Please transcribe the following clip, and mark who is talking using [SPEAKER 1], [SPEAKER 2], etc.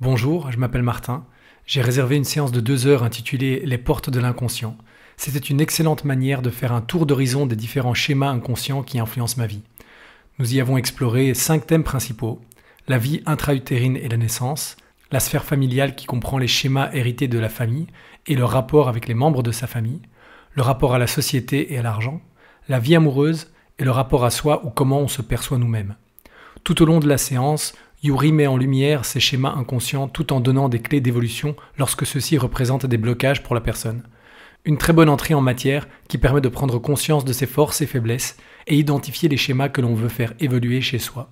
[SPEAKER 1] Bonjour, je m'appelle Martin. J'ai réservé une séance de deux heures intitulée Les portes de l'inconscient. C'était une excellente manière de faire un tour d'horizon des différents schémas inconscients qui influencent ma vie. Nous y avons exploré cinq thèmes principaux la vie intra-utérine et la naissance, la sphère familiale qui comprend les schémas hérités de la famille et le rapport avec les membres de sa famille, le rapport à la société et à l'argent, la vie amoureuse et le rapport à soi ou comment on se perçoit nous-mêmes. Tout au long de la séance, Yuri met en lumière ses schémas inconscients tout en donnant des clés d'évolution lorsque ceux-ci représentent des blocages pour la personne. Une très bonne entrée en matière qui permet de prendre conscience de ses forces et faiblesses et identifier les schémas que l'on veut faire évoluer chez soi.